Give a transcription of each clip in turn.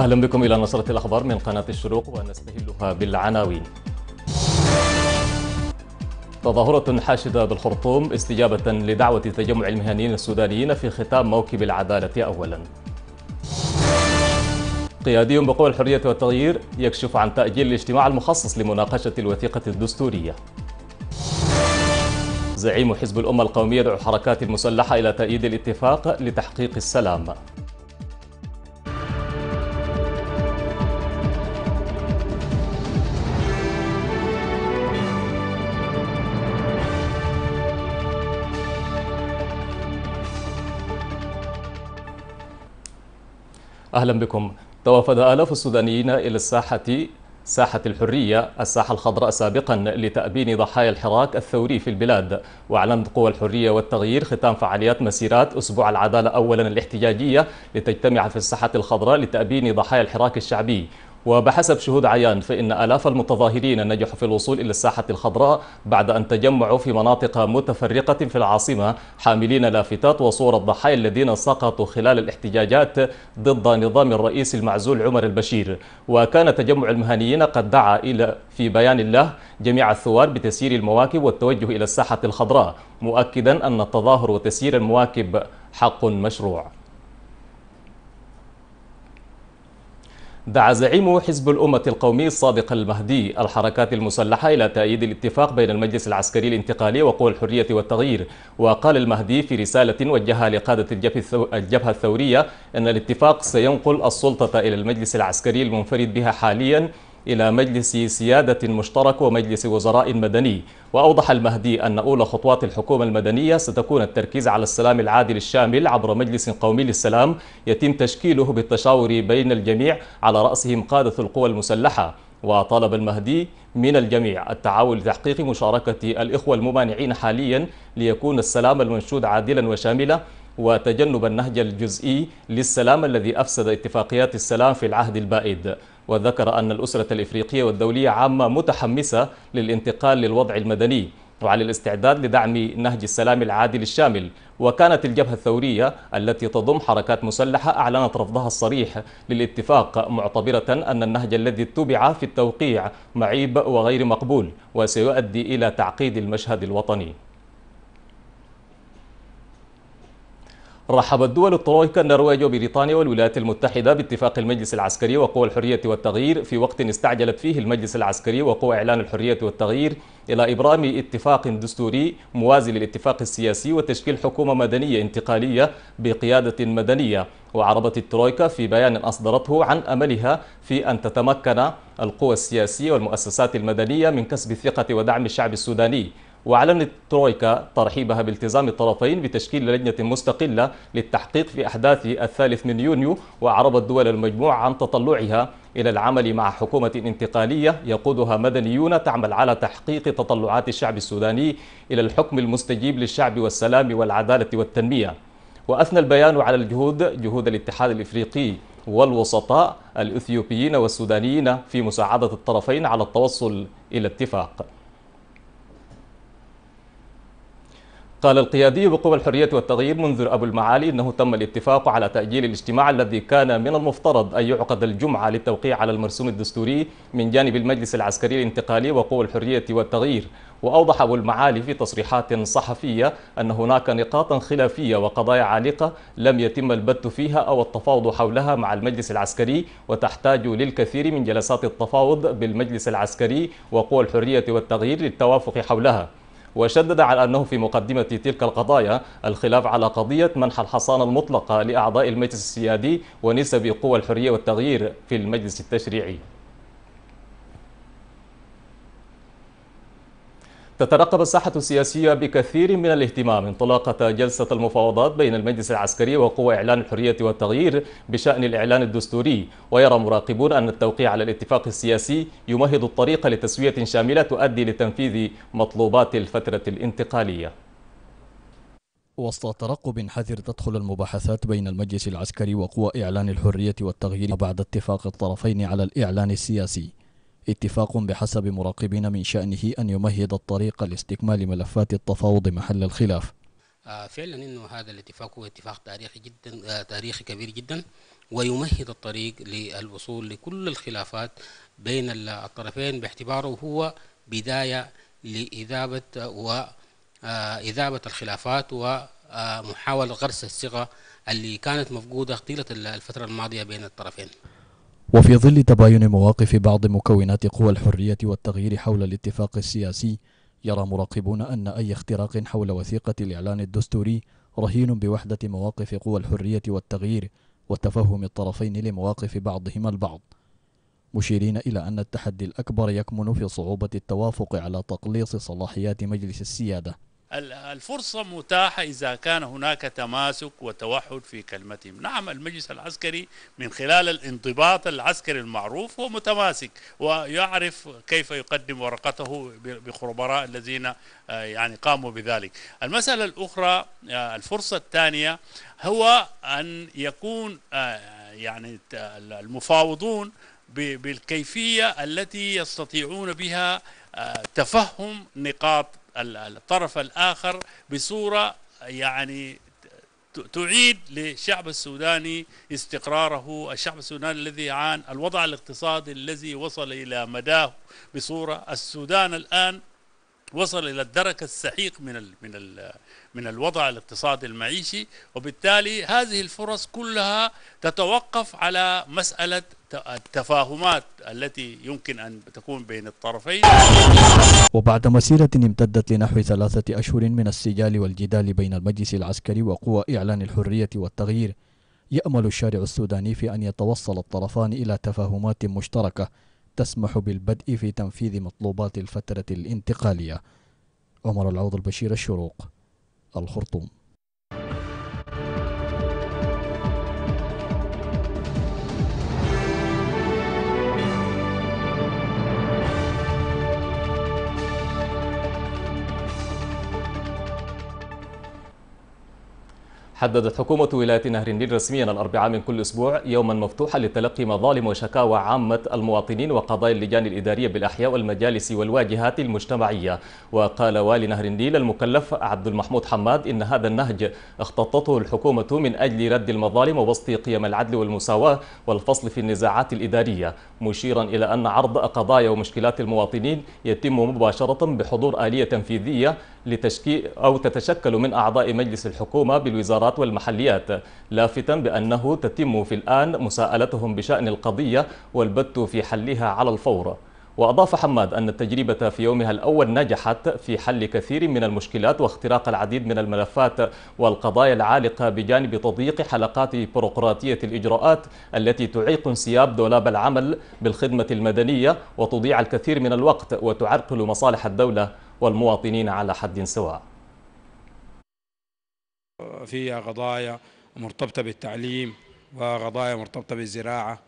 أهلا بكم إلى نشرة الأخبار من قناة الشروق ونستهلها بالعناوين تظاهرة حاشدة بالخرطوم استجابة لدعوة تجمع المهنيين السودانيين في ختام موكب العدالة أولا قيادي بقوى الحرية والتغيير يكشف عن تأجيل الاجتماع المخصص لمناقشة الوثيقة الدستورية زعيم حزب الأمة القومية يدعو الحركات المسلحة إلى تأييد الاتفاق لتحقيق السلام أهلا بكم توافد آلاف السودانيين إلى الساحة ساحة الحرية الساحة الخضراء سابقا لتأبين ضحايا الحراك الثوري في البلاد وأعلنت قوى الحرية والتغيير ختام فعاليات مسيرات أسبوع العدالة أولا الاحتجاجية لتجتمع في الساحة الخضراء لتأبين ضحايا الحراك الشعبي وبحسب شهود عيان فإن آلاف المتظاهرين نجحوا في الوصول إلى الساحة الخضراء بعد أن تجمعوا في مناطق متفرقة في العاصمة حاملين لافتات وصور الضحايا الذين سقطوا خلال الاحتجاجات ضد نظام الرئيس المعزول عمر البشير وكان تجمع المهنيين قد دعا إلى في بيان الله جميع الثوار بتسيير المواكب والتوجه إلى الساحة الخضراء مؤكدا أن التظاهر وتسيير المواكب حق مشروع دعا زعيم حزب الأمة القومي الصادق المهدي الحركات المسلحة إلى تأييد الاتفاق بين المجلس العسكري الانتقالي وقوى الحرية والتغيير وقال المهدي في رسالة وجهها لقادة الجبهة الثورية أن الاتفاق سينقل السلطة إلى المجلس العسكري المنفرد بها حالياً إلى مجلس سيادة مشترك ومجلس وزراء مدني وأوضح المهدي أن أولى خطوات الحكومة المدنية ستكون التركيز على السلام العادل الشامل عبر مجلس قومي للسلام يتم تشكيله بالتشاور بين الجميع على رأسهم قادة القوى المسلحة وطلب المهدي من الجميع التعاون لتحقيق مشاركة الإخوة الممانعين حاليا ليكون السلام المنشود عادلا وشاملا وتجنب النهج الجزئي للسلام الذي أفسد اتفاقيات السلام في العهد البائد وذكر أن الأسرة الإفريقية والدولية عامة متحمسة للانتقال للوضع المدني وعلى الاستعداد لدعم نهج السلام العادل الشامل وكانت الجبهة الثورية التي تضم حركات مسلحة أعلنت رفضها الصريح للاتفاق معتبرة أن النهج الذي اتبع في التوقيع معيب وغير مقبول وسيؤدي إلى تعقيد المشهد الوطني رحبت دول الترويكا النرويج وبريطانيا والولايات المتحدة باتفاق المجلس العسكري وقوى الحرية والتغيير في وقت استعجلت فيه المجلس العسكري وقوى إعلان الحرية والتغيير إلى إبرام اتفاق دستوري موازي للاتفاق السياسي وتشكيل حكومة مدنية انتقالية بقيادة مدنية وعربت الترويكا في بيان أصدرته عن أملها في أن تتمكن القوى السياسية والمؤسسات المدنية من كسب الثقة ودعم الشعب السوداني وأعلنت ترويكا ترحيبها بالتزام الطرفين بتشكيل لجنة مستقلة للتحقيق في أحداث الثالث من يونيو وأعربت دول المجموعة عن تطلعها إلى العمل مع حكومة انتقالية يقودها مدنيون تعمل على تحقيق تطلعات الشعب السوداني إلى الحكم المستجيب للشعب والسلام والعدالة والتنمية وأثنى البيان على الجهود جهود الاتحاد الإفريقي والوسطاء الإثيوبيين والسودانيين في مساعدة الطرفين على التوصل إلى اتفاق قال القيادي بقوى الحرية والتغيير منذر أبو المعالي أنه تم الاتفاق على تأجيل الاجتماع الذي كان من المفترض أن يعقد الجمعة للتوقيع على المرسوم الدستوري من جانب المجلس العسكري الانتقالي وقوى الحرية والتغيير وأوضح أبو المعالي في تصريحات صحفية أن هناك نقاطا خلافية وقضايا عالقة لم يتم البت فيها أو التفاوض حولها مع المجلس العسكري وتحتاج للكثير من جلسات التفاوض بالمجلس العسكري وقوى الحرية والتغيير للتوافق حولها وشدد على أنه في مقدمة تلك القضايا الخلاف على قضية منح الحصانة المطلقة لأعضاء المجلس السيادي ونسب قوى الحرية والتغيير في المجلس التشريعي تترقب الساحة السياسية بكثير من الاهتمام انطلاقة جلسة المفاوضات بين المجلس العسكري وقوى إعلان الحرية والتغيير بشأن الإعلان الدستوري ويرى مراقبون أن التوقيع على الاتفاق السياسي يمهد الطريق لتسوية شاملة تؤدي لتنفيذ مطلوبات الفترة الانتقالية وسط ترقب حذر تدخل المباحثات بين المجلس العسكري وقوى إعلان الحرية والتغيير بعد اتفاق الطرفين على الإعلان السياسي اتفاق بحسب مراقبين من شأنه أن يمهد الطريق لاستكمال ملفات التفاوض محل الخلاف آه، فعلا انه هذا الاتفاق هو اتفاق تاريخي جدا آه، تاريخي كبير جدا ويمهد الطريق للوصول لكل الخلافات بين الطرفين باعتباره هو بدايه لإذابة وإذابة آه، الخلافات ومحاولة غرس الصيغة اللي كانت مفقودة طيلة الفترة الماضية بين الطرفين وفي ظل تباين مواقف بعض مكونات قوى الحرية والتغيير حول الاتفاق السياسي يرى مراقبون أن أي اختراق حول وثيقة الإعلان الدستوري رهين بوحدة مواقف قوى الحرية والتغيير وتفهم الطرفين لمواقف بعضهما البعض مشيرين إلى أن التحدي الأكبر يكمن في صعوبة التوافق على تقليص صلاحيات مجلس السيادة الفرصة متاحة إذا كان هناك تماسك وتوحد في كلمتهم نعم المجلس العسكري من خلال الانضباط العسكري المعروف هو متماسك ويعرف كيف يقدم ورقته بخبراء الذين آه، يعني قاموا بذلك المسألة الأخرى آه، الفرصة الثانية هو أن يكون آه، يعني المفاوضون بالكيفية التي يستطيعون بها تفهم نقاط الطرف الآخر بصورة يعني تعيد للشعب السوداني استقراره الشعب السوداني الذي عان الوضع الاقتصادي الذي وصل إلى مداه بصورة السودان الآن وصل الى الدرك السحيق من الـ من الـ من الوضع الاقتصادي المعيشي وبالتالي هذه الفرص كلها تتوقف على مساله التفاهمات التي يمكن أن تكون بين الطرفين وبعد مسيرة امتدت لنحو ثلاثة أشهر من السجال والجدال بين المجلس العسكري وقوى إعلان الحرية والتغيير يأمل الشارع السوداني في أن يتوصل الطرفان إلى تفاهمات مشتركة تسمح بالبدء في تنفيذ مطلوبات الفترة الانتقالية عمر العوض البشير الشروق الخرطوم حددت حكومة ولاية نهر النيل رسميا الأربعاء من كل أسبوع يوما مفتوحا لتلقي مظالم وشكاوى عامة المواطنين وقضايا اللجان الإدارية بالأحياء والمجالس والواجهات المجتمعية وقال والي نهر النيل المكلف عبد المحمود حماد إن هذا النهج اختطته الحكومة من أجل رد المظالم ووسط قيم العدل والمساواة والفصل في النزاعات الإدارية مشيرا إلى أن عرض قضايا ومشكلات المواطنين يتم مباشرة بحضور آلية تنفيذية لتشكيل أو تتشكل من أعضاء مجلس الحكومة بالوزارات والمحليات لافتا بأنه تتم في الآن مساءلتهم بشأن القضية والبت في حلها على الفور وأضاف حماد أن التجربة في يومها الأول نجحت في حل كثير من المشكلات واختراق العديد من الملفات والقضايا العالقة بجانب تضييق حلقات بيروقراطية الإجراءات التي تعيق انسياب دولاب العمل بالخدمة المدنية وتضيع الكثير من الوقت وتعرقل مصالح الدولة والمواطنين على حد سواء فيها قضايا مرتبطة بالتعليم وقضايا مرتبطة بالزراعة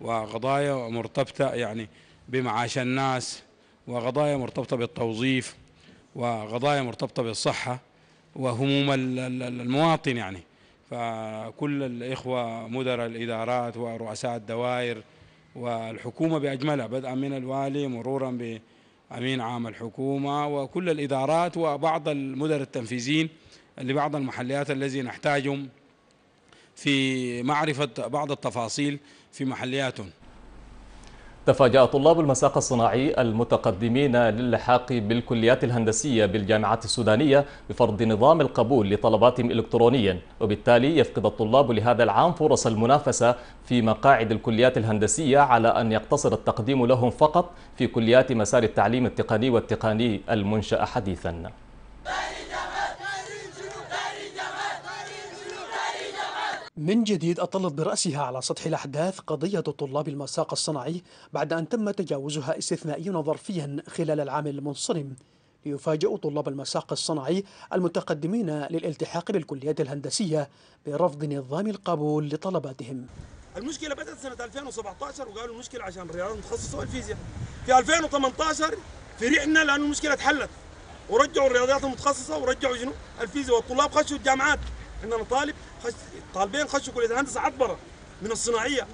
وقضايا مرتبطة يعني بمعاش الناس وقضايا مرتبطة بالتوظيف وقضايا مرتبطة بالصحة وهموم المواطن يعني فكل الإخوة مدراء الإدارات ورؤساء الدوائر والحكومة بأجملها بدءا من الوالي مرورا ب أمين عام الحكومة وكل الإدارات وبعض المدراء التنفيذيين لبعض المحليات الذي نحتاجهم في معرفة بعض التفاصيل في محلياتهم تفاجأ طلاب المساق الصناعي المتقدمين للحاق بالكليات الهندسية بالجامعات السودانية بفرض نظام القبول لطلباتهم إلكترونيا وبالتالي يفقد الطلاب لهذا العام فرص المنافسة في مقاعد الكليات الهندسية على أن يقتصر التقديم لهم فقط في كليات مسار التعليم التقني والتقني المنشأ حديثاً من جديد أطلت برأسها على سطح الأحداث قضية طلاب المساق الصناعي بعد أن تم تجاوزها استثنائيا ظرفيا خلال العام المنصرم ليفاجئ طلاب المساق الصناعي المتقدمين للالتحاق بالكليات الهندسية برفض نظام القبول لطلباتهم المشكلة بدأت سنة 2017 وقالوا المشكلة عشان الرياضة المتخصصة والفيزياء في 2018 فرحنا لأن المشكلة تحلت ورجعوا الرياضيات المتخصصة ورجعوا جنوب الفيزياء والطلاب خشوا الجامعات احنا نطالب خش طالبين خشوا كليه الهندسه عبره من الصناعيه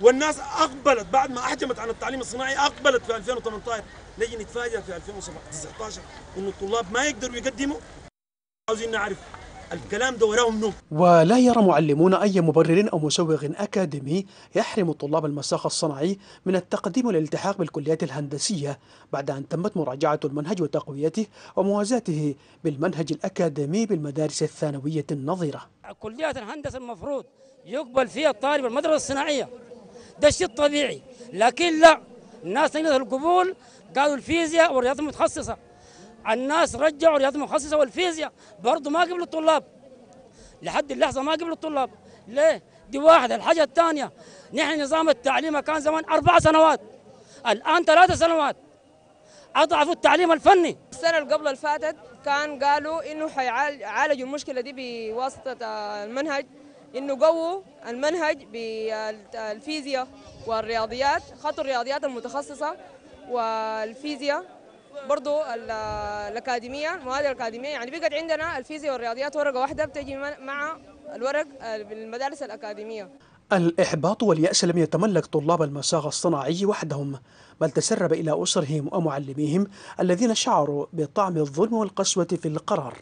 والناس اقبلت بعد ما احجمت عن التعليم الصناعي اقبلت في 2018 نجي نتفاجئ في 2019 انه الطلاب ما يقدروا يقدموا عاوزين نعرف الكلام ده وراه منه ولا يرى معلمون أي مبرر أو مسوغ أكاديمي يحرم طلاب المساق الصناعي من التقديم والالتحاق بالكليات الهندسية بعد أن تمت مراجعة المنهج وتقويته وموازاته بالمنهج الأكاديمي بالمدارس الثانوية النظيرة كليات الهندسة المفروض يقبل فيها الطالب المدرسة الصناعية ده الشيء الطبيعي لكن لا الناس تنقل القبول قالوا الفيزياء والرياضة المتخصصة الناس رجعوا رياضة مخصصة والفيزياء برضه ما قبلوا الطلاب لحد اللحظه ما قبلوا الطلاب ليه؟ دي واحده الحاجه الثانيه نحن نظام التعليم كان زمان اربع سنوات الان ثلاث سنوات اضعفوا التعليم الفني السنه اللي قبل الفاتت كان قالوا انه حيعالجوا المشكله دي بواسطه المنهج انه قووا المنهج بالفيزياء والرياضيات خطوا الرياضيات المتخصصه والفيزياء برضو الاكاديميه المواد الاكاديميه يعني بقت عندنا الفيزياء والرياضيات ورقه واحده بتجي مع الورق آه، بالمدارس الاكاديميه الإحباط واليأس لم يتملك طلاب المساغ الصناعي وحدهم بل تسرب إلى أسرهم ومعلميهم الذين شعروا بطعم الظلم والقسوة في القرار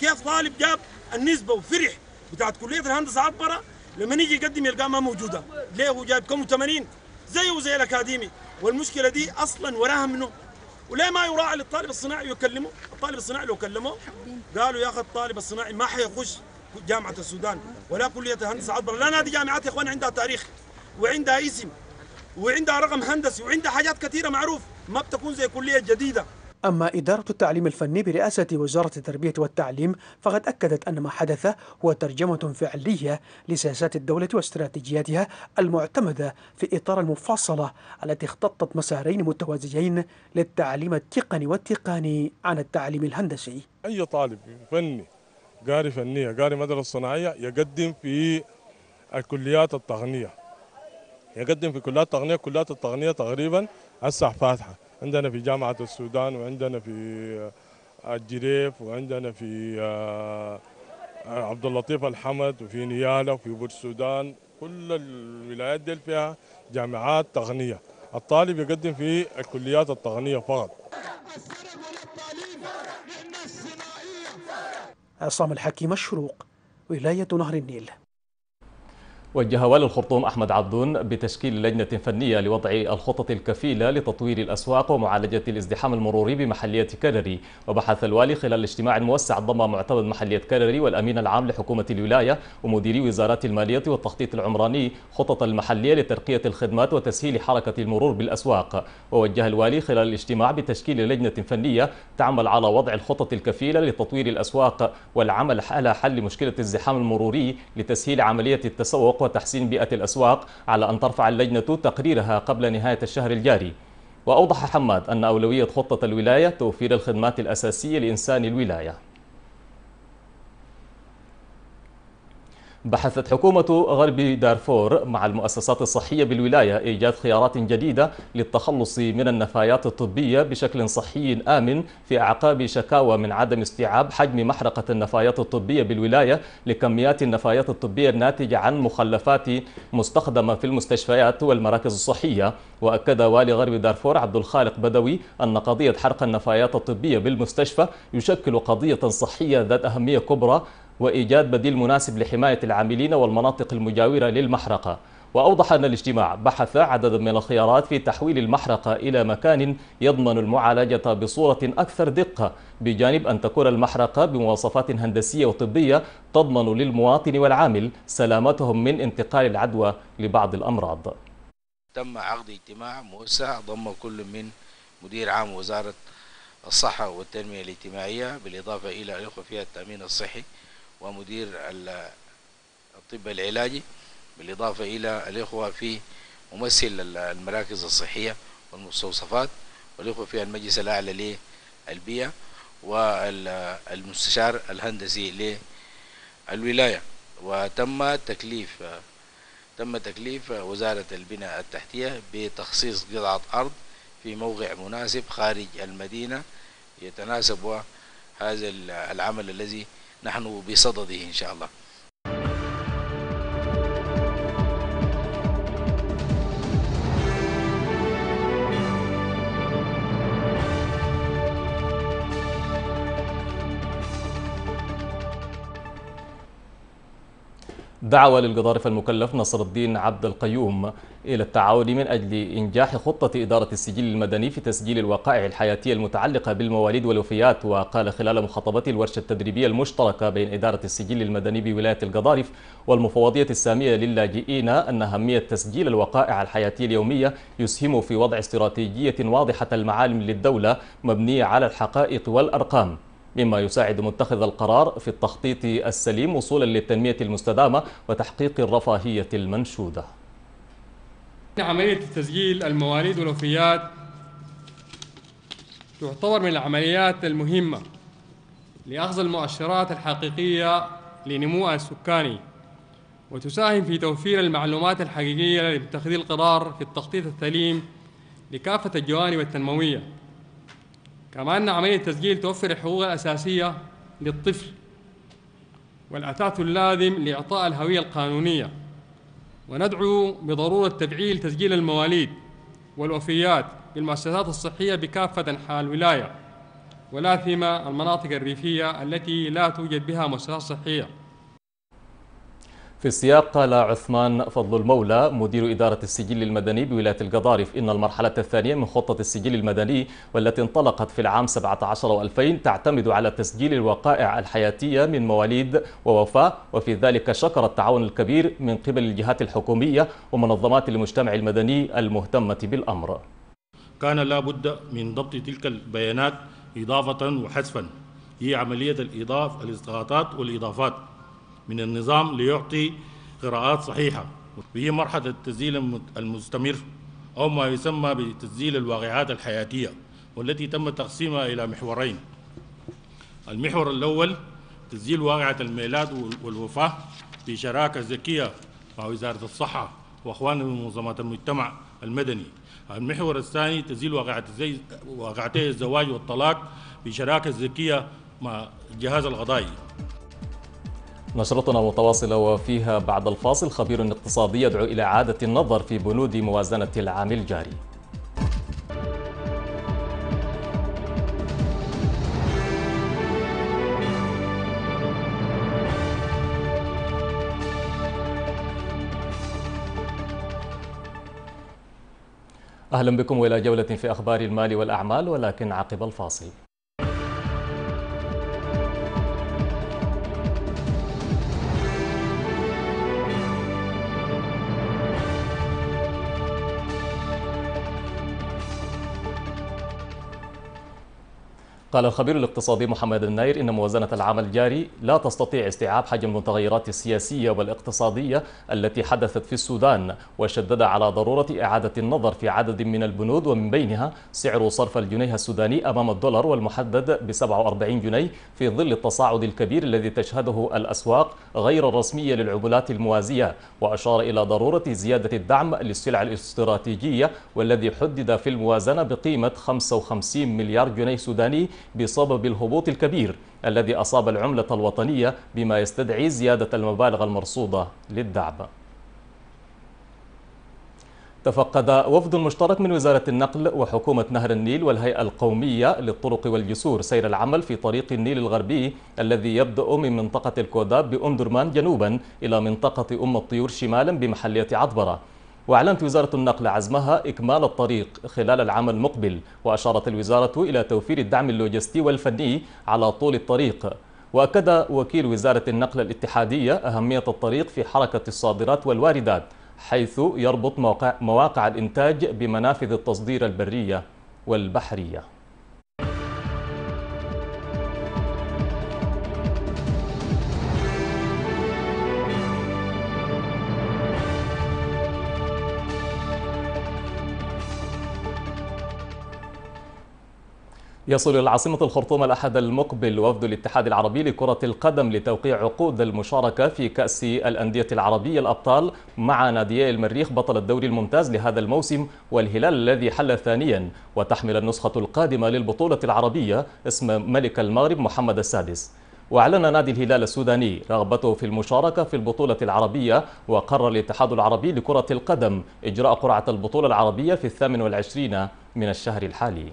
كيف طالب جاب النسبة وفرح بتاعت كلية الهندسة عبرة لما يجي يقدم يلقاها ما موجودة ليه هو جايب كم 80 زيه زي الأكاديمي والمشكلة دي أصلا وراها منه وليه ما يراعي للطالب الصناعي ويكلمه؟ الطالب الصناعي لو كلمه قالوا يا اخي الطالب الصناعي ما حيخش جامعه السودان ولا كليه هندسه عبر لان هذه جامعات يا اخوان عندها تاريخ وعندها اسم وعندها رقم هندسي وعندها حاجات كثيره معروف ما بتكون زي كليه جديده أما إدارة التعليم الفني برئاسة وزارة التربية والتعليم فقد أكدت أن ما حدث هو ترجمة فعلية لسياسات الدولة واستراتيجياتها المعتمدة في إطار المفصلة التي اختطت مسارين متوازيين للتعليم التقني والتقني عن التعليم الهندسي أي طالب فني قاري فنية قاري مدرسة صناعية يقدم في الكليات التقنية يقدم في كليات التقنية كليات التقنية تقريبا أسع فاتحة عندنا في جامعة السودان وعندنا في آه، الجريف وعندنا في آه، آه، عبد اللطيف الحمد وفي نيالة وفي بور السودان كل الولايات دي فيها جامعات تقنية الطالب يقدم في الكليات التقنية فقط عصام الحكيم الشروق ولاية نهر النيل وجه والي الخرطوم أحمد عبدون بتشكيل لجنة فنية لوضع الخطط الكفيلة لتطوير الأسواق ومعالجة الازدحام المروري بمحلية كرري وبحث الوالي خلال اجتماع موسع ضم معتمد محلية كرري والأمين العام لحكومة الولاية ومديري وزارات المالية والتخطيط العمراني خطط المحلية لترقية الخدمات وتسهيل حركة المرور بالأسواق ووجه الوالي خلال الاجتماع بتشكيل لجنة فنية تعمل على وضع الخطط الكفيلة لتطوير الأسواق والعمل على حل مشكلة الازدحام المروري لتسهيل عملية التسوق وتحسين بيئة الأسواق على أن ترفع اللجنة تقريرها قبل نهاية الشهر الجاري وأوضح حماد أن أولوية خطة الولاية توفير الخدمات الأساسية لإنسان الولاية بحثت حكومة غرب دارفور مع المؤسسات الصحية بالولاية إيجاد خيارات جديدة للتخلص من النفايات الطبية بشكل صحي آمن في أعقاب شكاوى من عدم استيعاب حجم محرقة النفايات الطبية بالولاية لكميات النفايات الطبية الناتجة عن مخلفات مستخدمة في المستشفيات والمراكز الصحية وأكد والي غرب دارفور عبد الخالق بدوي أن قضية حرق النفايات الطبية بالمستشفى يشكل قضية صحية ذات أهمية كبرى وإيجاد بديل مناسب لحماية العاملين والمناطق المجاورة للمحرقة وأوضح أن الاجتماع بحث عددا من الخيارات في تحويل المحرقة إلى مكان يضمن المعالجة بصورة أكثر دقة بجانب أن تكون المحرقة بمواصفات هندسية وطبية تضمن للمواطن والعامل سلامتهم من انتقال العدوى لبعض الأمراض تم عقد اجتماع موسع ضم كل من مدير عام وزارة الصحة والتنمية الاجتماعية بالإضافة إلى الأخوة فيها التأمين الصحي ومدير الطب العلاجي بالإضافة إلى الإخوة في ممثل المراكز الصحية والمستوصفات والإخوة في المجلس الأعلى للبيئة والمستشار الهندسي للولاية وتم تكليف تم تكليف وزارة البناء التحتية بتخصيص قطعة أرض في موقع مناسب خارج المدينة يتناسب هذا العمل الذي نحن بصدده إن شاء الله دعوى للجدارف المكلف نصر الدين عبد القيوم إلى التعاون من أجل إنجاح خطة إدارة السجل المدني في تسجيل الوقائع الحياتية المتعلقة بالمواليد والوفيات وقال خلال مخاطبته الورشة التدريبية المشتركة بين إدارة السجل المدني بولاية الجدارف والمفوضية السامية للاجئين أن أهمية تسجيل الوقائع الحياتية اليومية يسهم في وضع استراتيجية واضحة المعالم للدولة مبنية على الحقائق والأرقام مما يساعد متخذ القرار في التخطيط السليم وصولا للتنمية المستدامة وتحقيق الرفاهية المنشودة عملية تسجيل المواليد والوفيات تعتبر من العمليات المهمة لأخذ المؤشرات الحقيقية لنمو السكاني وتساهم في توفير المعلومات الحقيقية لمتخذي القرار في التخطيط السليم لكافة الجوانب التنموية كما أن عملية التسجيل توفر الحقوق الأساسية للطفل والأثاث اللازم لإعطاء الهوية القانونية وندعو بضرورة تفعيل تسجيل المواليد والوفيات بالمؤسسات الصحية بكافة أنحاء الولاية ولاثم المناطق الريفية التي لا توجد بها مؤسسات صحية في السياق قال عثمان فضل المولى مدير إدارة السجل المدني بولاية القضارف إن المرحلة الثانية من خطة السجل المدني والتي انطلقت في العام 17 و2000 تعتمد على تسجيل الوقائع الحياتية من مواليد ووفاة وفي ذلك شكر التعاون الكبير من قبل الجهات الحكومية ومنظمات المجتمع المدني المهتمة بالأمر كان لا بد من ضبط تلك البيانات إضافة وحذفا هي عملية الإضافة الإسقاطات والإضافات من النظام ليعطي قراءات صحيحة وهي مرحلة التسجيل المستمر أو ما يسمى بتسجيل الواقعات الحياتية والتي تم تقسيمها إلى محورين المحور الأول تسجيل واقعة الميلاد والوفاة في شراكة ذكية مع وزارة الصحة وأخواننا من منظمات المجتمع المدني المحور الثاني تسجيل واقعتي الزواج والطلاق بشراكة ذكية مع الجهاز القضائي نشرتنا متواصلة وفيها بعد الفاصل خبير اقتصادي يدعو إلى إعادة النظر في بنود موازنة العام الجاري أهلا بكم إلى جولة في أخبار المال والأعمال ولكن عقب الفاصل قال الخبير الاقتصادي محمد الناير إن موازنة العام الجاري لا تستطيع استيعاب حجم المتغيرات السياسية والاقتصادية التي حدثت في السودان وشدد على ضرورة إعادة النظر في عدد من البنود ومن بينها سعر صرف الجنيه السوداني أمام الدولار والمحدد ب 47 جنيه في ظل التصاعد الكبير الذي تشهده الأسواق غير الرسمية للعملات الموازية وأشار إلى ضرورة زيادة الدعم للسلع الاستراتيجية والذي حدد في الموازنة بقيمة 55 مليار جنيه سوداني بسبب الهبوط الكبير الذي أصاب العملة الوطنية بما يستدعي زيادة المبالغ المرصودة للدعم تفقد وفد مشترك من وزارة النقل وحكومة نهر النيل والهيئة القومية للطرق والجسور سير العمل في طريق النيل الغربي الذي يبدأ من منطقة الكوداب بأم درمان جنوبا إلى منطقة أم الطيور شمالا بمحلية عطبرة وأعلنت وزارة النقل عزمها إكمال الطريق خلال العام المقبل وأشارت الوزارة إلى توفير الدعم اللوجستي والفني على طول الطريق وأكد وكيل وزارة النقل الاتحادية أهمية الطريق في حركة الصادرات والواردات حيث يربط مواقع الإنتاج بمنافذ التصدير البرية والبحرية يصل إلى العاصمة الخرطوم الأحد المقبل وفد الاتحاد العربي لكرة القدم لتوقيع عقود المشاركة في كأس الأندية العربية الأبطال مع ناديي المريخ بطل الدوري الممتاز لهذا الموسم والهلال الذي حل ثانيا وتحمل النسخة القادمة للبطولة العربية اسم ملك المغرب محمد السادس وأعلن نادي الهلال السوداني رغبته في المشاركة في البطولة العربية وقرر الاتحاد العربي لكرة القدم إجراء قرعة البطولة العربية في الثامن والعشرين من الشهر الحالي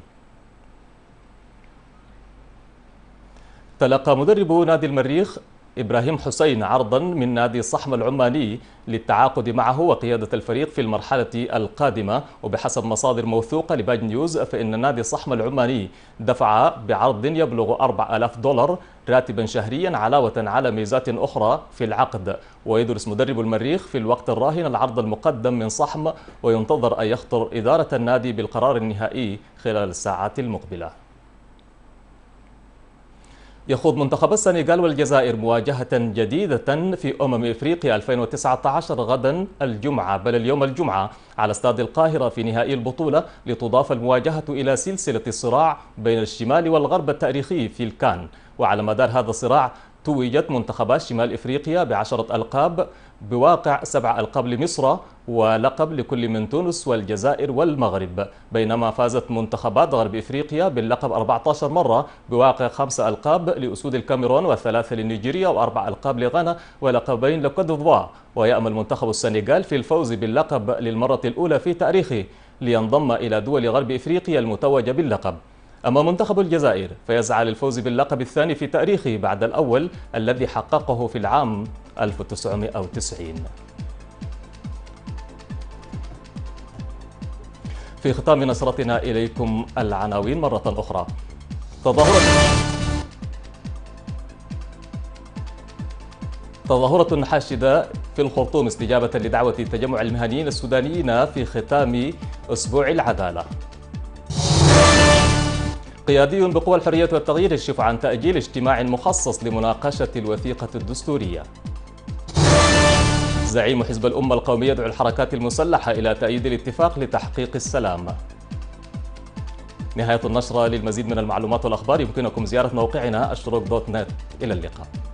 تلقى مدرب نادي المريخ إبراهيم حسين عرضا من نادي الصحم العماني للتعاقد معه وقيادة الفريق في المرحلة القادمة وبحسب مصادر موثوقة لباج نيوز فإن نادي الصحم العماني دفع بعرض يبلغ 4000 دولار راتبا شهريا علاوة على ميزات أخرى في العقد ويدرس مدرب المريخ في الوقت الراهن العرض المقدم من صحم وينتظر أن يخطر إدارة النادي بالقرار النهائي خلال الساعات المقبلة يخوض منتخب السنغال والجزائر مواجهة جديدة في أمم إفريقيا 2019 غدا الجمعة بل اليوم الجمعة على استاد القاهرة في نهائي البطولة لتضاف المواجهة إلى سلسلة الصراع بين الشمال والغرب التاريخي في الكان وعلى مدار هذا الصراع توجت منتخبات شمال إفريقيا بعشرة ألقاب بواقع سبع ألقاب لمصر ولقب لكل من تونس والجزائر والمغرب بينما فازت منتخبات غرب إفريقيا باللقب 14 مرة بواقع خمس ألقاب لأسود الكاميرون وثلاثة لنيجيريا وأربع ألقاب لغانا ولقبين لكودفوا ويأمل منتخب السنغال في الفوز باللقب للمرة الأولى في تاريخه لينضم إلى دول غرب إفريقيا المتوجة باللقب أما منتخب الجزائر فيسعى للفوز باللقب الثاني في تاريخه بعد الأول الذي حققه في العام 1990 في ختام نشرتنا إليكم العناوين مرة أخرى تظاهرة تظاهرة حاشدة في الخرطوم استجابة لدعوة تجمع المهنيين السودانيين في ختام أسبوع العدالة قيادي بقوى الحرية والتغيير يكشف عن تأجيل اجتماع مخصص لمناقشة الوثيقة الدستورية زعيم حزب الأمة القومي يدعو الحركات المسلحة إلى تأييد الاتفاق لتحقيق السلام نهاية النشرة للمزيد من المعلومات والأخبار يمكنكم زيارة موقعنا الشروق دوت نت إلى اللقاء